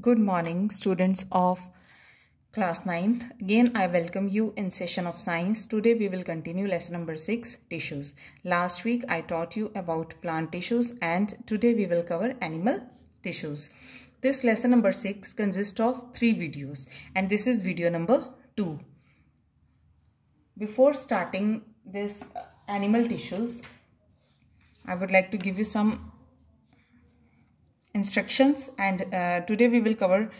Good morning students of class 9th. Again I welcome you in session of science. Today we will continue lesson number 6 tissues. Last week I taught you about plant tissues and today we will cover animal tissues. This lesson number 6 consists of 3 videos and this is video number 2. Before starting this uh, animal tissues I would like to give you some instructions and uh, today we will cover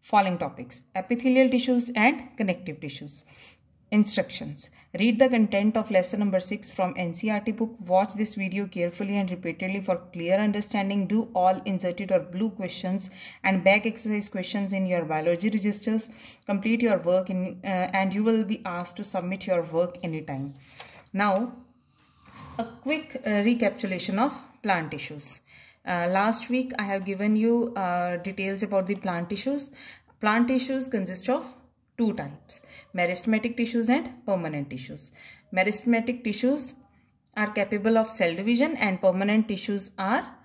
following topics epithelial tissues and connective tissues instructions read the content of lesson number 6 from ncrt book watch this video carefully and repeatedly for clear understanding do all inserted or blue questions and back exercise questions in your biology registers complete your work in uh, and you will be asked to submit your work anytime now a quick uh, recapitulation of plant tissues uh, last week I have given you uh, details about the plant tissues. Plant tissues consist of two types, meristematic tissues and permanent tissues. Meristematic tissues are capable of cell division and permanent tissues are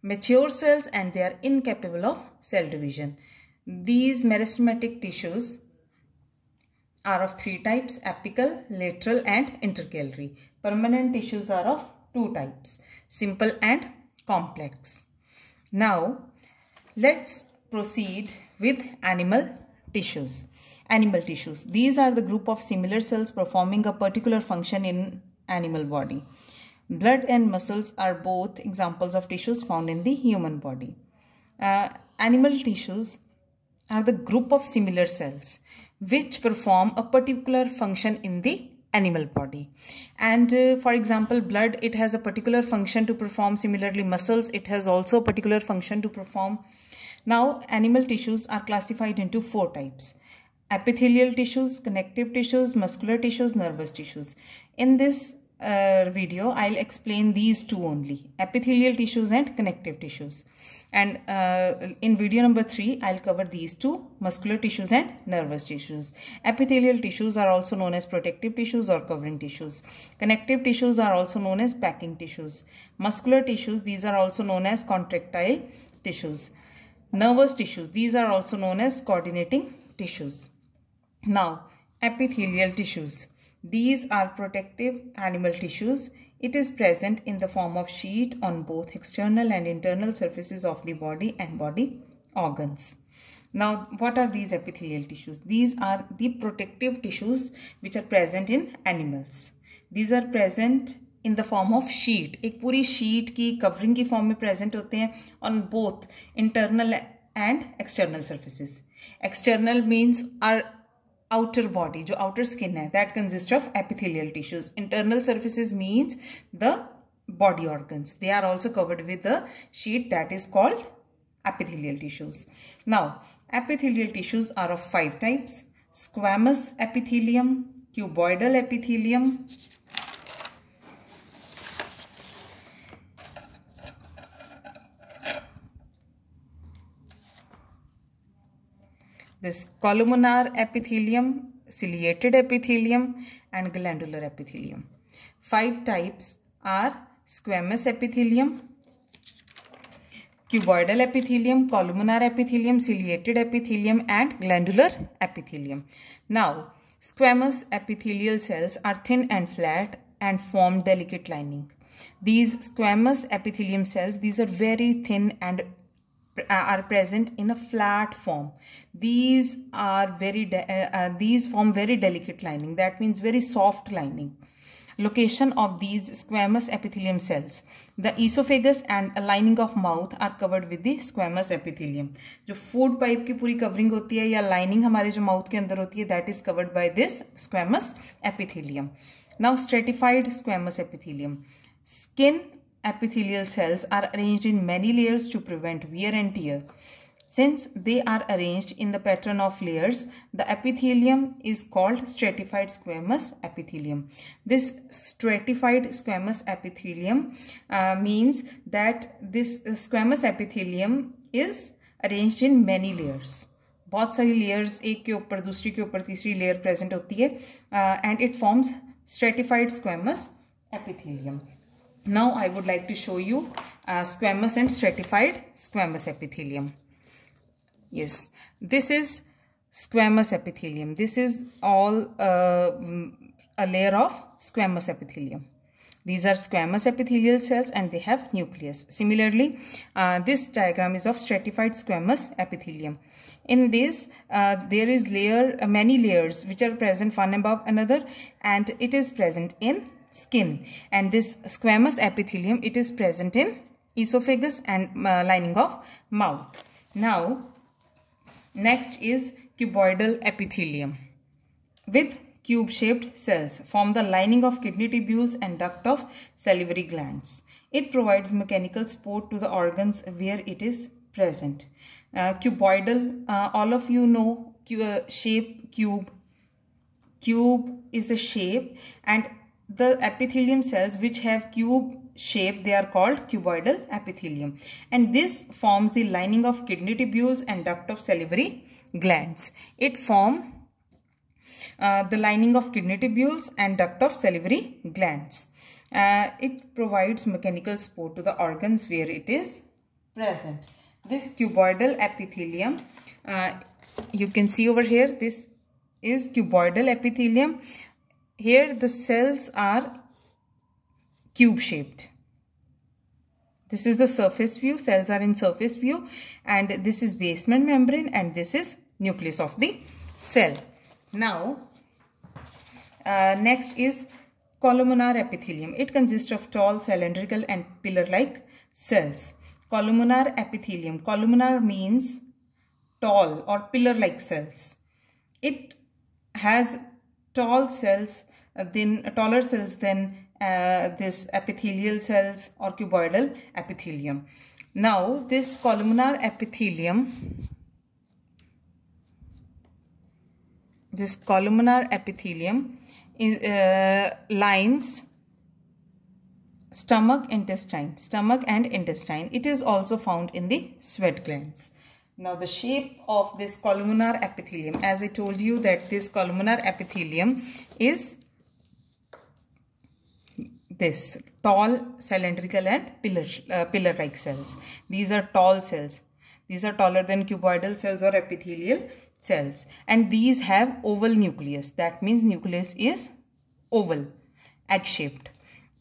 mature cells and they are incapable of cell division. These meristematic tissues are of three types apical, lateral and intercalary. Permanent tissues are of two types simple and complex. Now, let's proceed with animal tissues. Animal tissues. These are the group of similar cells performing a particular function in animal body. Blood and muscles are both examples of tissues found in the human body. Uh, animal tissues are the group of similar cells which perform a particular function in the animal body and uh, for example blood it has a particular function to perform similarly muscles it has also a particular function to perform now animal tissues are classified into four types epithelial tissues connective tissues muscular tissues nervous tissues in this uh, video I'll explain these two only epithelial tissues and connective tissues and uh, in video number three I'll cover these two muscular tissues and nervous tissues epithelial tissues are also known as protective tissues or covering tissues connective tissues are also known as packing tissues muscular tissues these are also known as contractile tissues nervous tissues these are also known as coordinating tissues now epithelial tissues these are protective animal tissues. It is present in the form of sheet on both external and internal surfaces of the body and body organs. Now, what are these epithelial tissues? These are the protective tissues which are present in animals. These are present in the form of sheet. A पूरी sheet, ki covering ki form mein present hote hain on both internal and external surfaces. External means are outer body जो outer skin है that consists of epithelial tissues internal surfaces means the body organs they are also covered with a sheet that is called epithelial tissues now epithelial tissues are of five types squamous epithelium cuboidal epithelium this columnar epithelium, ciliated epithelium and glandular epithelium. Five types are squamous epithelium, cuboidal epithelium, columnar epithelium, ciliated epithelium and glandular epithelium. Now, squamous epithelial cells are thin and flat and form delicate lining. These squamous epithelium cells, these are very thin and are present in a flat form these are very uh, these form very delicate lining that means very soft lining location of these squamous epithelium cells the esophagus and a lining of mouth are covered with the squamous epithelium jo food pipe ki puri covering hoti hai ya lining hamare jo mouth ke andar hoti hai that is covered by this squamous epithelium now stratified squamous epithelium skin epithelial cells are arranged in many layers to prevent wear and tear. Since they are arranged in the pattern of layers, the epithelium is called stratified squamous epithelium. This stratified squamous epithelium uh, means that this uh, squamous epithelium is arranged in many layers. बहुत सारी layers एक के ऊपर दूसरी के ऊपर तीसरी layer present होती है uh, and it forms stratified squamous epithelium. Now I would like to show you uh, squamous and stratified squamous epithelium. Yes, this is squamous epithelium. This is all uh, a layer of squamous epithelium. These are squamous epithelial cells and they have nucleus. Similarly, uh, this diagram is of stratified squamous epithelium. In this, uh, there is layer uh, many layers which are present one above another and it is present in skin and this squamous epithelium it is present in esophagus and uh, lining of mouth. Now next is cuboidal epithelium with cube-shaped cells form the lining of kidney tubules and duct of salivary glands. It provides mechanical support to the organs where it is present. Uh, cuboidal, uh, all of you know cu uh, shape cube. Cube is a shape and the epithelium cells which have cube shape they are called cuboidal epithelium and this forms the lining of kidney tubules and duct of salivary glands it form uh, the lining of kidney tubules and duct of salivary glands uh, it provides mechanical support to the organs where it is present this cuboidal epithelium uh, you can see over here this is cuboidal epithelium here the cells are cube shaped. This is the surface view, cells are in surface view and this is basement membrane and this is nucleus of the cell. Now, uh, next is columnar epithelium. It consists of tall, cylindrical and pillar-like cells. Columnar epithelium. Columnar means tall or pillar-like cells. It has tall cells uh, than uh, taller cells than uh, this epithelial cells or cuboidal epithelium. Now this columnar epithelium this columnar epithelium is, uh, lines stomach intestine stomach and intestine it is also found in the sweat glands now the shape of this columnar epithelium, as I told you that this columnar epithelium is this tall cylindrical and pillar, uh, pillar-like cells. These are tall cells. These are taller than cuboidal cells or epithelial cells. And these have oval nucleus. That means nucleus is oval, egg-shaped.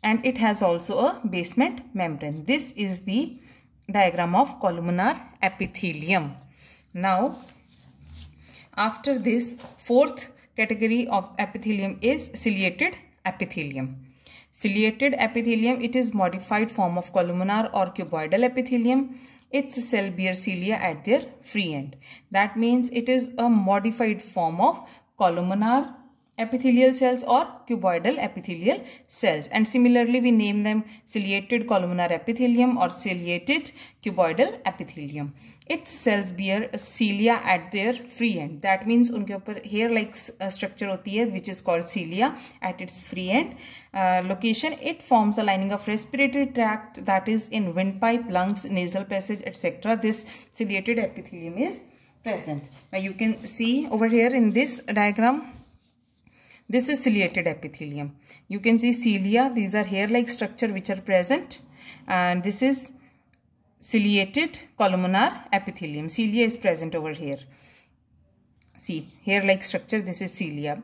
And it has also a basement membrane. This is the diagram of columnar epithelium. Now, after this fourth category of epithelium is ciliated epithelium. Ciliated epithelium, it is modified form of columnar or cuboidal epithelium. Its cell bear cilia at their free end. That means it is a modified form of columnar epithelial cells or cuboidal epithelial cells and similarly we name them ciliated columnar epithelium or ciliated cuboidal epithelium. Its cells bear cilia at their free end that means unke upar hair like uh, structure hoti hai which is called cilia at its free end uh, location. It forms a lining of respiratory tract that is in windpipe, lungs, nasal passage etc. This ciliated epithelium is present. Now you can see over here in this diagram this is ciliated epithelium. You can see cilia. These are hair-like structure which are present. And this is ciliated columnar epithelium. Cilia is present over here. See, hair-like structure. This is cilia.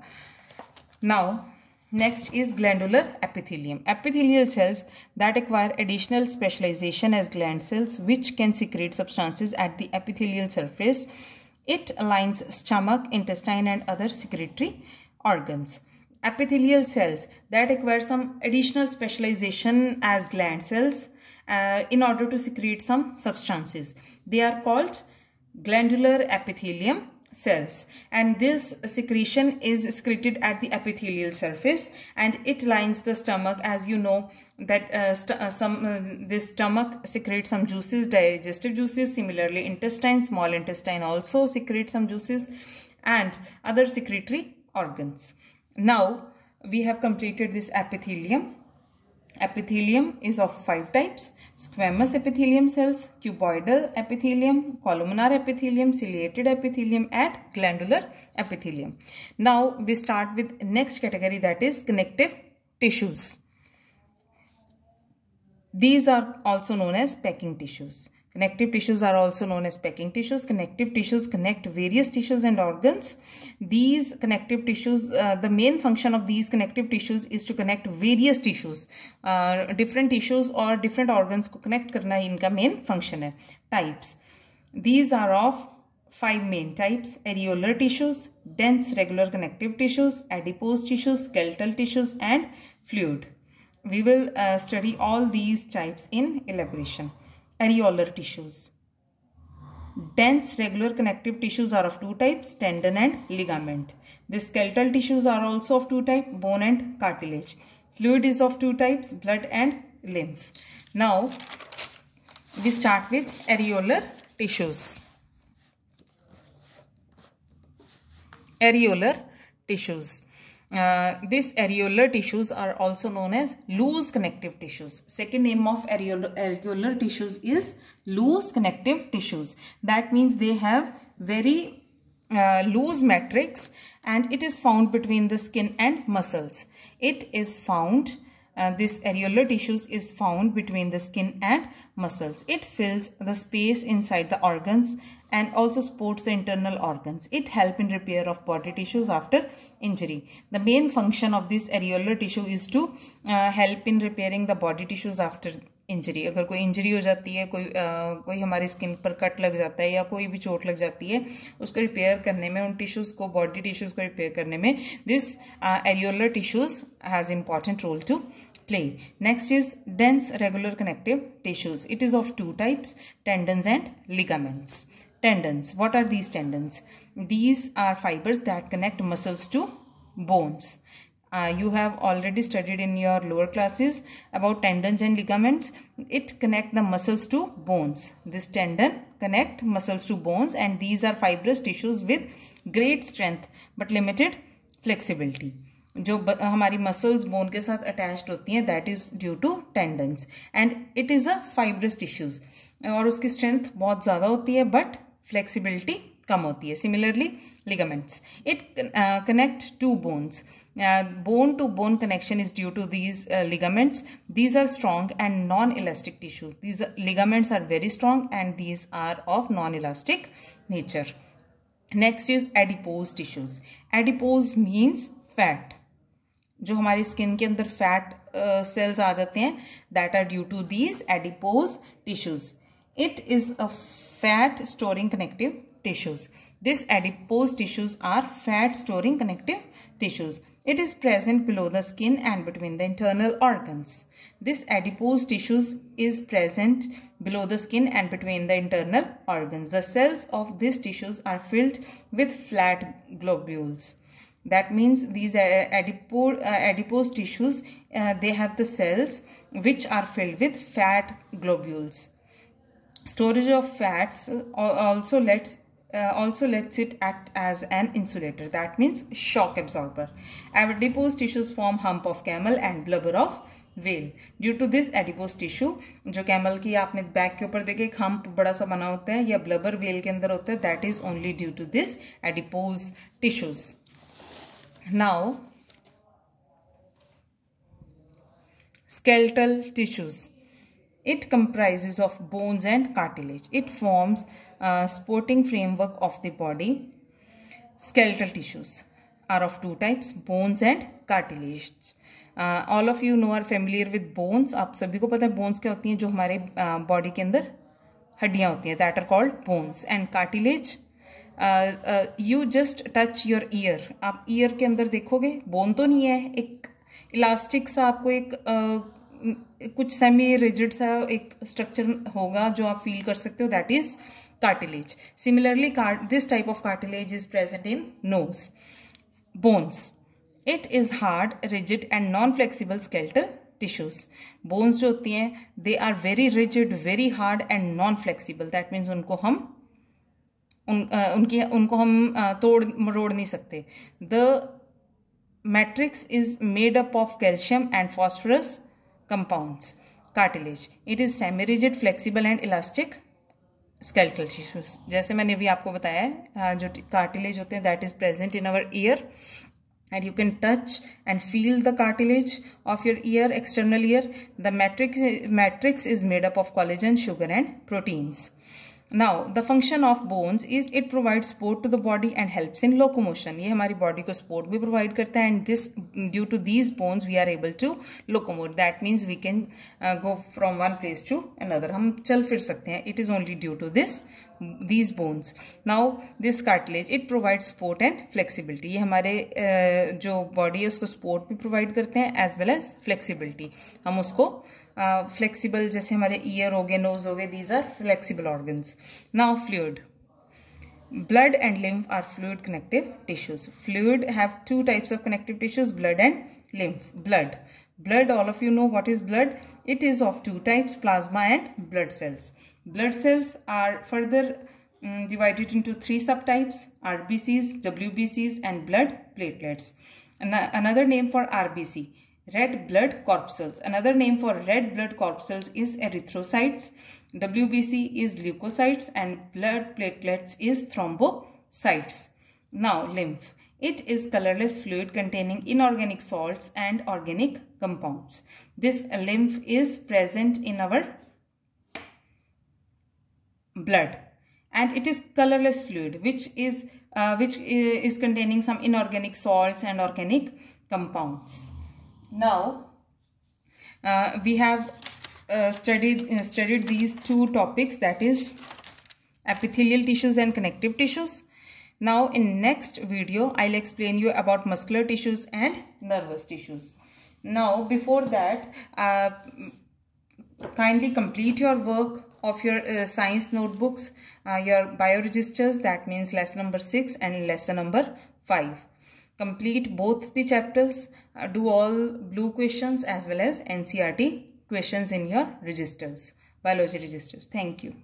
Now, Next is glandular epithelium. Epithelial cells that acquire additional specialization as gland cells which can secrete substances at the epithelial surface. It aligns stomach, intestine and other secretory organs epithelial cells that acquire some additional specialization as gland cells uh, in order to secrete some substances. They are called glandular epithelium cells and this secretion is secreted at the epithelial surface and it lines the stomach as you know that uh, uh, some uh, this stomach secretes some juices digestive juices similarly intestine small intestine also secretes some juices and other secretory organs. Now we have completed this epithelium. Epithelium is of five types, squamous epithelium cells, cuboidal epithelium, columnar epithelium, ciliated epithelium and glandular epithelium. Now we start with next category that is connective tissues. These are also known as packing tissues. Connective tissues are also known as packing tissues. Connective tissues connect various tissues and organs. These connective tissues, uh, the main function of these connective tissues is to connect various tissues. Uh, different tissues or different organs को connect करना इनका main function है. Types. These are of five main types areolar tissues dense regular connective tissues adipose tissues skeletal tissues and fluid we will uh, study all these types in elaboration areolar tissues. Dense regular connective tissues are of two types, tendon and ligament. The skeletal tissues are also of two types, bone and cartilage. Fluid is of two types, blood and lymph. Now, we start with areolar tissues. Areolar tissues. Uh, these areolar tissues are also known as loose connective tissues. Second name of areolar, tissues is loose connective tissues. That means they have very uh, loose matrix and it is found between the skin and muscles. It is found uh, this areolar tissues is found between the skin and muscles. It fills the space inside the organs and also supports the internal organs. It helps in repair of body tissues after injury. The main function of this areolar tissue is to uh, help in repairing the body tissues after injury अगर कोई injury हो जाती है कोई आ, कोई हमारी skin पर cut लग जाता है या कोई भी चोट लग जाती है उसको रिपेयर करने में उन टिश्यूज़ को बॉडी टिश्यूज़ को रिपेयर करने में this areolar tissues has important role to play. Next is dense regular connective tissues. It is of two types, tendons and ligaments. Tendons, what are these tendons? These are fibers that connect muscles to bones. Uh, you have already studied in your lower classes about tendons and ligaments. It connect the muscles to bones. This tendon connect muscles to bones and these are fibrous tissues with great strength but limited flexibility. जो हमारी muscles bone के साथ attached होती हैं that is due to tendons and it is a fibrous tissues और उसकी strength बहुत ज़्यादा होती है बट फ्लेक्सिबिलिटी कम होती है similarly ligaments it connect to bones bone to bone connection is due to these ligaments these are strong and non elastic tissues these ligaments are very strong and these are of non elastic nature next is adipose tissues adipose means fat जो हमारे skin के अंदर fat cells uh, आ जाते हैं that are due to these adipose tissues it is a fat storing connective tissues this adipose tissues are fat storing connective tissues it is present below the skin and between the internal organs this adipose tissues is present below the skin and between the internal organs the cells of this tissues are filled with flat globules that means these uh, adipose, uh, adipose tissues uh, they have the cells which are filled with fat globules storage of fats also lets uh, also lets it act as an insulator that means shock absorber adipose tissues form hump of camel and blubber of whale. Due to this adipose tissue, जो camel ki aapne back ke upar dekhe hump bada sa सा hota hai ya blubber whale ke andar hota hai. That is only due to this adipose tissues. Now, skeletal tissues. It comprises of bones and cartilage. It forms a supporting framework of the body. Skeletal tissues are of two types, bones and cartilage. All of you know are familiar with bones आप सभी को पता है bones क्या होती हैं जो हमारे बॉडी uh, के अंदर हड्डियाँ होती हैं that are called bones and cartilage you just touch your ear आप ईयर के अंदर देखोगे बोन तो नहीं है एक इलास्टिक सा आपको एक uh, कुछ सेमी रिजिड सा एक स्ट्रक्चर होगा जो आप फील कर सकते हो that is cartilage similarly this type of cartilage is present in nose bones it is hard rigid and non flexible skeletal tissues bones जो होती हैं they are very rigid very hard and non flexible that means उनको हम उन उनकी उनको हम तोड़ मरोड़ नहीं सकते the matrix is made up of calcium and phosphorus compounds cartilage it is semi flexible and elastic skeletal tissues जैसे मैंने अभी आपको बताया जो कार्टिलेज होते हैं that is present in our ear and you can touch and feel the cartilage of your ear external ear the matric matrix is made up of collagen sugar and proteins now the function of bones is it provide support to the body and helps in locomotion ये हमारी body को support भी provide करता है and this due to these bones we are able to locomote that means we can go from one place to another हम चल फिर सकते हैं it is only due to this these bones. Now this cartilage it provides support and flexibility. ये हमारे जो body है उसको support भी provide करते हैं as well as flexibility. हम उसको flexible जैसे हमारे ear हो गए nose हो गए these are flexible organs. Now fluid. blood and lymph are fluid connective tissues fluid have two types of connective tissues blood and lymph blood blood all of you know what is blood it is of two types plasma and blood cells Blood cells are further um, divided into three subtypes RBCs, WBCs and blood platelets. An another name for RBC, red blood corpuscles. Another name for red blood corpuscles is erythrocytes, WBC is leukocytes and blood platelets is thrombocytes. Now lymph. It is colorless fluid containing inorganic salts and organic compounds. This lymph is present in our blood and it is colorless fluid which is uh, which is containing some inorganic salts and organic compounds now uh, we have uh, studied uh, studied these two topics that is epithelial tissues and connective tissues now in next video i'll explain you about muscular tissues and nervous tissues now before that uh, kindly complete your work of your uh, science notebooks, uh, your bioregisters, that means lesson number 6 and lesson number 5. Complete both the chapters, uh, do all blue questions as well as NCRT questions in your registers, biology registers. Thank you.